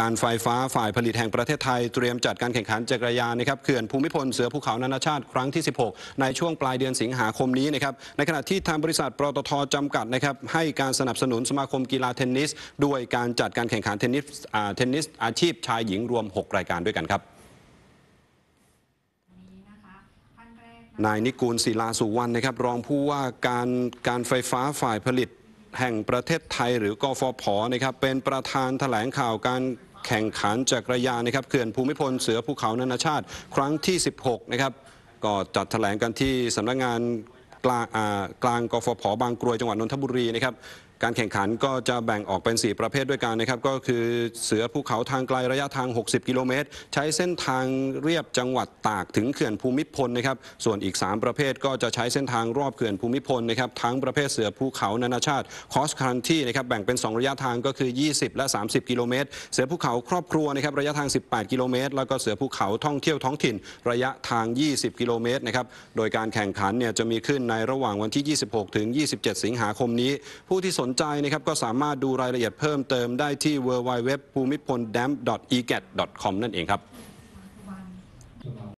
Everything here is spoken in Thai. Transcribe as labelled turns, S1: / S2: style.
S1: การไฟฟ้าฝ่ายผลิตแห่งประเทศไทยเตรียมจัดการแข่งขันจักรยานนะครับเขื่อนภูมิพลเสือภูเขานานาชาติครั้งที่ 16 ในช่วงปลายเดือนสิงหาคมนี้นะครับในขณะที่ทางบริษัทปตทจำกัดนะครับให้การสนับสนุนสมาคมกีฬาเทนนิส ด้วยการจัดการแข่งขันเทนนิสเทนนิส อาชีพชายหญิงรวม 6 รายการด้วยกันครับนายนิกูลศิลาสุวรรณนะครับ รองผู้ว่าการการไฟฟ้าฝ่ายผลิตแห่งประเทศไทย หรือกฟผนะครับเป็นประธานถแถลงข่าวการแข่งขันจักรยานนะครับเขื่อนภูมิพล เสือภูเขานานาชาติ ครั้งที่ 16 นะครับ ก็จัดแถลงกันที่สำนักงานกลางกฟผบางกรวยจังหวัดนนทบุรีนะครับการแข่งขันก็จะแบ่งออกเป็น 4 ประเภทด้วยกันนะครับก็คือเสือภูเขาทางไกลระยะทาง 60กิโลเมตรใช้เส้นทางเรียบจังหวัดตากถึงเขื่อนภูมิพลนะครับส่วนอีก 3 ประเภทก็จะใช้เส้นทางรอบเขื่อนภูมิพลนะครับทั้งประเภทเสือภูเขานานาชาติคอสคันที่นะครับแบ่งเป็น 2 ระยะทางก็คือ 20 และ 30 กิโลเมตร เสือภูเขาครอบครัวนะครับระยะทาง18กิโลเมตรแล้วก็เสือภูเขาท่องเที่ยวท้องถิ่น ระยะทาง 20กิโลเมตรนะครับโดยการแข่งขันเนี่ยจะมีขึ้นในระหว่างวันที่ 26 ถึง 27 สิงหาคมนี้ ผู้ที่สนใจนะครับก็สามารถดูรายละเอียดเพิ่มเติมได้ที่ w w w p u m i p o n d a m e g a t c o m นั่นเองครับ